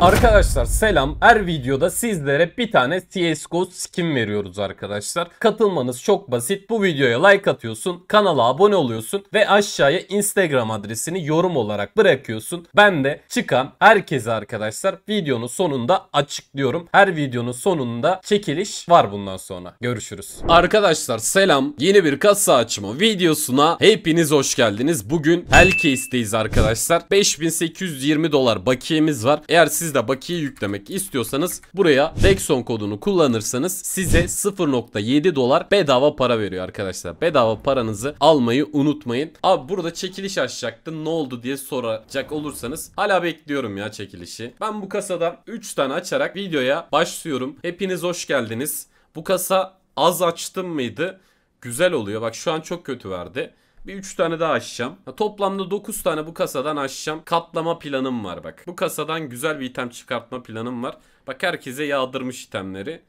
Arkadaşlar selam. Her videoda sizlere bir tane CSGO skin veriyoruz arkadaşlar. Katılmanız çok basit. Bu videoya like atıyorsun, kanala abone oluyorsun ve aşağıya Instagram adresini yorum olarak bırakıyorsun. Ben de çıkan herkese arkadaşlar videonun sonunda açıklıyorum. Her videonun sonunda çekiliş var bundan sonra. Görüşürüz. Arkadaşlar selam. Yeni bir kasa açma videosuna hepiniz hoş geldiniz. Bugün Hellcase'deyiz arkadaşlar. 5820 dolar bakiyemiz var. Eğer siz siz de bakiye yüklemek istiyorsanız buraya Dexon kodunu kullanırsanız size 0.7 dolar bedava para veriyor arkadaşlar. Bedava paranızı almayı unutmayın. Abi burada çekiliş açacaktı ne oldu diye soracak olursanız hala bekliyorum ya çekilişi. Ben bu kasada 3 tane açarak videoya başlıyorum. Hepiniz hoş geldiniz. Bu kasa az açtım mıydı? Güzel oluyor. Bak şu an çok kötü verdi. Bir 3 tane daha açacağım. Ya, toplamda 9 tane bu kasadan açacağım. Katlama planım var bak. Bu kasadan güzel bir item çıkartma planım var. Bak herkese yağdırmış itemleri.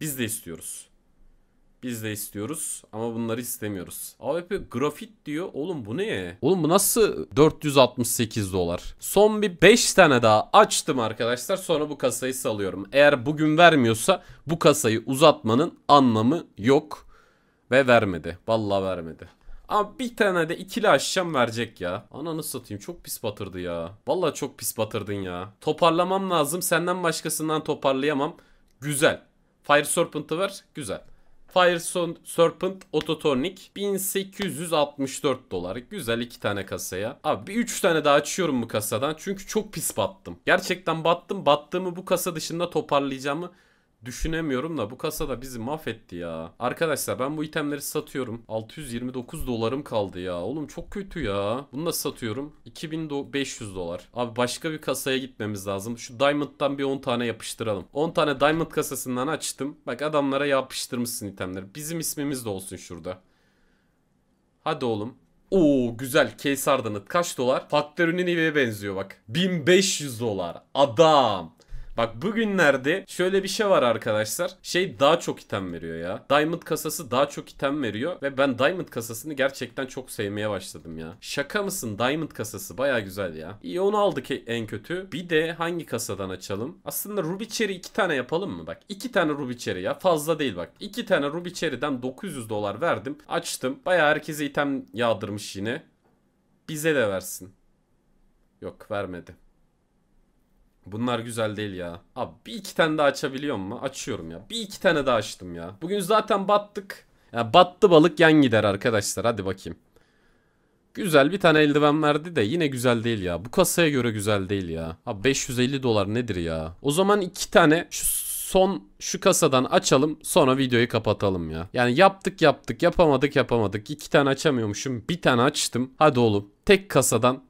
Biz de istiyoruz. Biz de istiyoruz ama bunları istemiyoruz. AWP grafit diyor. Oğlum bu ne? Oğlum bu nasıl 468 dolar? Son bir 5 tane daha açtım arkadaşlar. Sonra bu kasayı salıyorum. Eğer bugün vermiyorsa bu kasayı uzatmanın anlamı yok. Ve vermedi. Vallahi vermedi. Ama bir tane de ikili aşacağım verecek ya. Ananı satayım çok pis batırdı ya. Vallahi çok pis batırdın ya. Toparlamam lazım. Senden başkasından toparlayamam. Güzel. Fire Serpent'ı ver. Güzel. Fire Serpent ototonic 1864 dolar. Güzel iki tane kasaya. Abi bir üç tane daha açıyorum bu kasadan. Çünkü çok pis battım. Gerçekten battım. Battığımı bu kasa dışında toparlayacağımı düşünemiyorum da bu kasada bizi mahvetti ya. Arkadaşlar ben bu itemleri satıyorum. 629 dolarım kaldı ya. Oğlum çok kötü ya. Bunu da satıyorum. 2500 dolar. Abi başka bir kasaya gitmemiz lazım. Şu Diamond'dan bir 10 tane yapıştıralım. 10 tane Diamond kasasından açtım. Bak adamlara yapıştırmışsın itemleri. Bizim ismimiz de olsun şurada. Hadi oğlum. Oo güzel. Case kaç dolar? Faktörünün eve benziyor bak. 1500 dolar. Adam. Bak bugünlerde şöyle bir şey var arkadaşlar. Şey daha çok item veriyor ya. Diamond kasası daha çok item veriyor. Ve ben Diamond kasasını gerçekten çok sevmeye başladım ya. Şaka mısın? Diamond kasası baya güzel ya. İyi onu aldık e- en kötü. Bir de hangi kasadan açalım? Aslında Ruby Cherry iki tane yapalım mı? Bak iki tane Ruby Cherry ya. Fazla değil bak. İki tane Ruby Cherry'den 900 dolar verdim. Açtım. Baya herkese item yağdırmış yine. Bize de versin. Yok vermedi. Bunlar güzel değil ya. Abi bir iki tane daha açabiliyor mu? Açıyorum ya. Bir iki tane daha açtım ya. Bugün zaten battık. Ya battı balık yan gider arkadaşlar. Hadi bakayım. Güzel bir tane eldiven verdi de yine güzel değil ya. Bu kasaya göre güzel değil ya. Abi 550 dolar nedir ya? O zaman iki tane şu son şu kasadan açalım sonra videoyu kapatalım ya. Yani yaptık yaptık yapamadık yapamadık. İki tane açamıyormuşum bir tane açtım. Hadi oğlum tek kasadan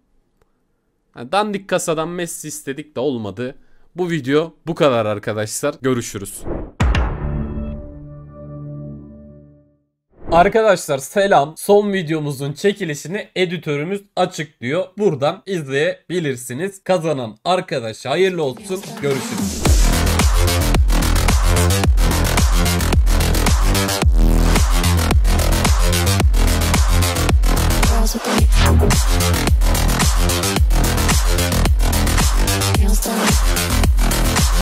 yani dandik kasadan Messi istedik de olmadı. Bu video bu kadar arkadaşlar. Görüşürüz. Arkadaşlar selam. Son videomuzun çekilişini editörümüz açıklıyor. Buradan izleyebilirsiniz. Kazanan arkadaş hayırlı olsun. Görüşürüz. Thank you.